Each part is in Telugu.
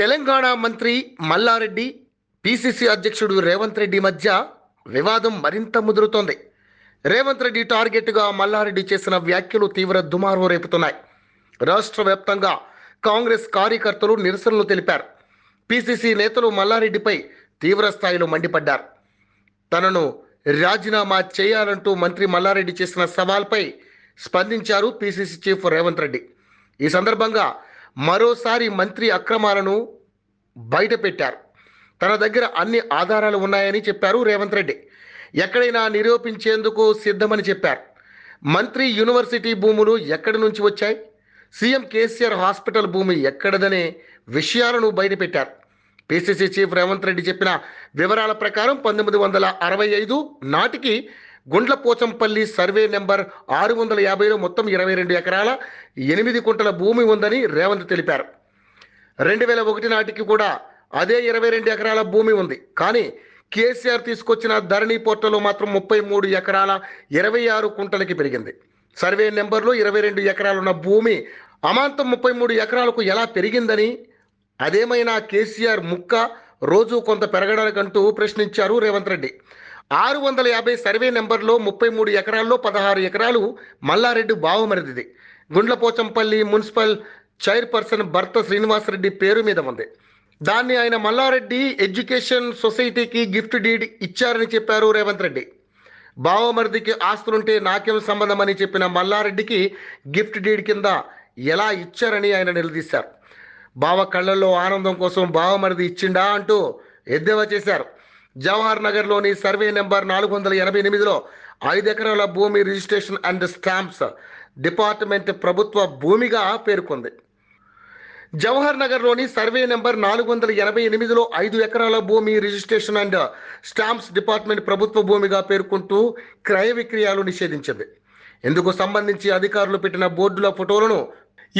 తెలంగాణ మంత్రి మల్లారెడ్డి పిసిసి అధ్యక్షుడు రేవంత్ రెడ్డి మధ్య వివాదం మరింత ముదురుతోంది రేవంత్ రెడ్డి టార్గెట్గా మల్లారెడ్డి చేసిన వ్యాఖ్యలు తీవ్ర దుమారం రేపుతున్నాయి రాష్ట్ర వ్యాప్తంగా కాంగ్రెస్ కార్యకర్తలు నిరసనలు తెలిపారు పిసిసి నేతలు మల్లారెడ్డిపై తీవ్ర స్థాయిలో మండిపడ్డారు తనను రాజీనామా చేయాలంటూ మంత్రి మల్లారెడ్డి చేసిన సవాల్పై స్పందించారు పిసిసి చీఫ్ రేవంత్ రెడ్డి ఈ సందర్భంగా మరోసారి మంత్రి అక్రమాలను బయటపెట్టారు తన దగ్గర అన్ని ఆధారాలు ఉన్నాయని చెప్పారు రేవంత్ రెడ్డి ఎక్కడైనా నిరూపించేందుకు సిద్ధమని చెప్పారు మంత్రి యూనివర్సిటీ భూములు ఎక్కడి నుంచి వచ్చాయి సీఎం కేసీఆర్ హాస్పిటల్ భూమి ఎక్కడదనే విషయాలను బయటపెట్టారు పిసిసి చీఫ్ రేవంత్ రెడ్డి చెప్పిన వివరాల ప్రకారం పంతొమ్మిది వందల అరవై ఐదు నాటికి గుండ్లపోచంపల్లి సర్వే నెంబర్ ఆరు వందల యాభైలో మొత్తం ఇరవై రెండు ఎకరాల ఎనిమిది కుంటల భూమి ఉందని రేవంత్ తెలిపారు రెండు వేల ఒకటి నాటికి కూడా అదే ఇరవై రెండు ఎకరాల భూమి ఉంది కానీ కేసీఆర్ తీసుకొచ్చిన ధరణి పోర్టల్లో మాత్రం ముప్పై మూడు ఎకరాల ఇరవై ఆరు కుంటలకి పెరిగింది సర్వే నెంబర్లో ఇరవై రెండు ఎకరాలున్న భూమి అమాంతం ముప్పై మూడు ఎకరాలకు ఎలా పెరిగిందని అదేమైనా కేసీఆర్ ముక్క రోజు కొంత పెరగడానికంటూ ప్రశ్నించారు రేవంత్ రెడ్డి ఆరు వందల యాభై సర్వే నెంబర్లో ముప్పై మూడు ఎకరాల్లో పదహారు ఎకరాలు మల్లారెడ్డి బావమరిదిది గుండ్లపోచంపల్లి మున్సిపల్ చైర్పర్సన్ భర్త శ్రీనివాసరెడ్డి పేరు మీద ఉంది దాన్ని ఆయన మల్లారెడ్డి ఎడ్యుకేషన్ సొసైటీకి గిఫ్ట్ డీడ్ ఇచ్చారని చెప్పారు రేవంత్ రెడ్డి బావమరిదికి ఆస్తులుంటే నాకేం అని చెప్పిన మల్లారెడ్డికి గిఫ్ట్ డీడ్ కింద ఎలా ఇచ్చారని ఆయన నిలదీశారు బావ కళ్ళల్లో ఆనందం కోసం బావమరిది ఇచ్చిండా అంటూ ఎద్దేవా చేశారు జవహర్ నగర్లోని సర్వే నెంబర్ నాలుగు వందల ఎనభై ఎనిమిదిలో ఐదు ఎకరాల భూమి రిజిస్ట్రేషన్ అండ్ స్టాంప్స్ డిపార్ట్మెంట్ ప్రభుత్వ భూమిగా పేర్కొంది జవహర్ నగర్లోని సర్వే నెంబర్ నాలుగు వందల ఎనభై ఎనిమిదిలో ఐదు ఎకరాల భూమి రిజిస్ట్రేషన్ అండ్ స్టాంప్స్ డిపార్ట్మెంట్ ప్రభుత్వ భూమిగా పేర్కొంటూ క్రయ విక్రయాలు నిషేధించింది ఇందుకు సంబంధించి అధికారులు పెట్టిన బోర్డుల ఫోటోలను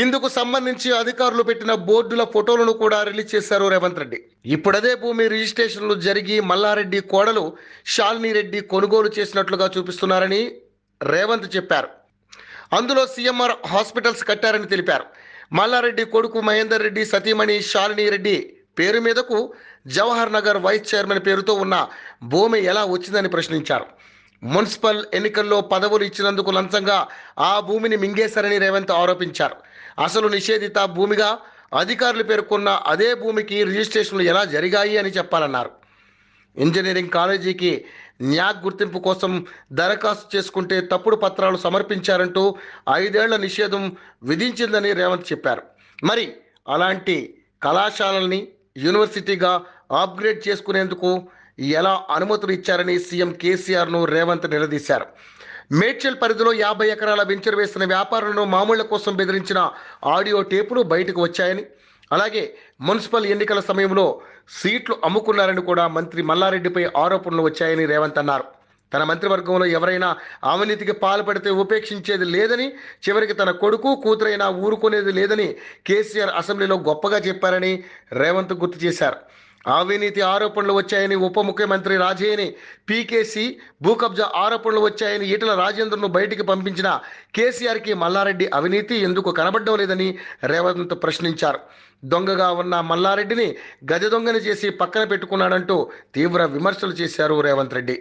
ఇందుకు సంబంధించి అధికారులు పెట్టిన బోర్డుల ఫోటోలను కూడా రిలీజ్ చేశారు రేవంత్ రెడ్డి ఇప్పుడదే భూమి రిజిస్ట్రేషన్లు జరిగి మల్లారెడ్డి కోడలు షాలిని రెడ్డి కొనుగోలు చేసినట్లుగా చూపిస్తున్నారని రేవంత్ చెప్పారు అందులో సీఎంఆర్ హాస్పిటల్స్ కట్టారని తెలిపారు మల్లారెడ్డి కొడుకు మహేందర్ రెడ్డి సతీమణి షాలిని రెడ్డి పేరు మీదకు జవహర్ నగర్ వైస్ చైర్మన్ పేరుతో ఉన్న భూమి ఎలా వచ్చిందని ప్రశ్నించారు మున్సిపల్ ఎన్నికల్లో పదవులు ఇచ్చినందుకు లంచంగా ఆ భూమిని మింగేశారని రేవంత్ ఆరోపించారు అసలు నిషేధిత భూమిగా అధికారులు పేర్కొన్న అదే భూమికి రిజిస్ట్రేషన్లు ఎలా జరిగాయి అని చెప్పాలన్నారు ఇంజనీరింగ్ కాలేజీకి న్యాక్ గుర్తింపు కోసం దరఖాస్తు చేసుకుంటే తప్పుడు పత్రాలు సమర్పించారంటూ ఐదేళ్ల నిషేధం విధించిందని రేవంత్ చెప్పారు మరి అలాంటి కళాశాలల్ని యూనివర్సిటీగా అప్గ్రేడ్ చేసుకునేందుకు ఎలా అనుమతులు ఇచ్చారని సీఎం కేసీఆర్ను రేవంత్ నిలదీశారు మేడ్చల్ పరిధిలో యాభై ఎకరాల వెంచర్ వేసిన వ్యాపారులను మామూళ్ల కోసం బెదిరించిన ఆడియో టేపులు బయటకు వచ్చాయని అలాగే మున్సిపల్ ఎన్నికల సమయంలో సీట్లు అమ్ముకున్నారని కూడా మంత్రి మల్లారెడ్డిపై ఆరోపణలు వచ్చాయని రేవంత్ అన్నారు తన మంత్రివర్గంలో ఎవరైనా అవినీతికి పాల్పడితే ఉపేక్షించేది లేదని చివరికి తన కొడుకు కూతురైనా ఊరుకునేది లేదని కేసీఆర్ అసెంబ్లీలో గొప్పగా చెప్పారని రేవంత్ గుర్తు చేశారు అవినీతి ఆరోపణలు వచ్చాయని ఉప ముఖ్యమంత్రి రాజేని పీకేసీ కబ్జా ఆరోపణలు వచ్చాయని ఈటల రాజేంద్రను బయటికి పంపించిన కేసీఆర్కి మల్లారెడ్డి అవినీతి ఎందుకు కనబడడం లేదని రేవంత్ ప్రశ్నించారు దొంగగా ఉన్న మల్లారెడ్డిని గజ దొంగని చేసి పక్కన పెట్టుకున్నాడంటూ తీవ్ర విమర్శలు చేశారు రేవంత్ రెడ్డి